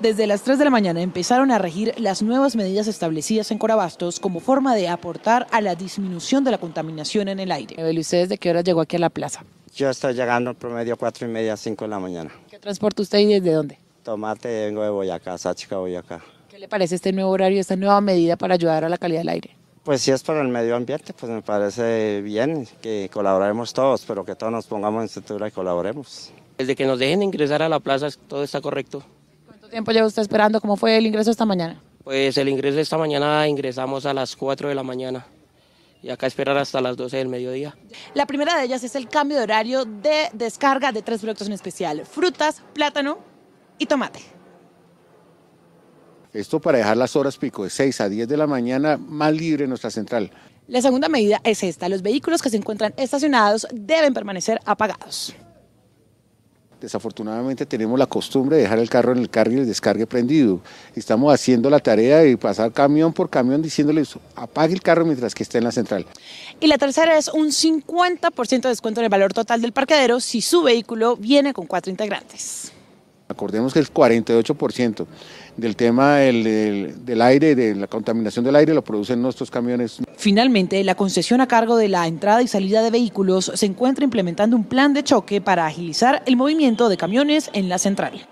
Desde las 3 de la mañana empezaron a regir las nuevas medidas establecidas en Corabastos como forma de aportar a la disminución de la contaminación en el aire. usted desde qué hora llegó aquí a la plaza? Yo estoy llegando promedio 4 y media, 5 de la mañana. ¿Qué transporte usted y desde dónde? Tomate, vengo de Boyacá, Sáchica, Boyacá. ¿Qué le parece este nuevo horario, esta nueva medida para ayudar a la calidad del aire? Pues si es para el medio ambiente, pues me parece bien que colaboremos todos, pero que todos nos pongamos en cintura y colaboremos. Desde que nos dejen ingresar a la plaza todo está correcto tiempo lleva usted esperando? ¿Cómo fue el ingreso esta mañana? Pues el ingreso esta mañana ingresamos a las 4 de la mañana y acá esperar hasta las 12 del mediodía. La primera de ellas es el cambio de horario de descarga de tres productos en especial, frutas, plátano y tomate. Esto para dejar las horas pico de 6 a 10 de la mañana más libre en nuestra central. La segunda medida es esta, los vehículos que se encuentran estacionados deben permanecer apagados. Desafortunadamente tenemos la costumbre de dejar el carro en el carro y el descargue prendido. Estamos haciendo la tarea de pasar camión por camión diciéndole apague el carro mientras que esté en la central. Y la tercera es un 50% de descuento en el valor total del parqueadero si su vehículo viene con cuatro integrantes. Acordemos que el 48% del tema del, del, aire, de la contaminación del aire, lo producen nuestros camiones. Finalmente, la concesión a cargo de la entrada y salida de vehículos se encuentra implementando un plan de choque para agilizar el movimiento de camiones en la central.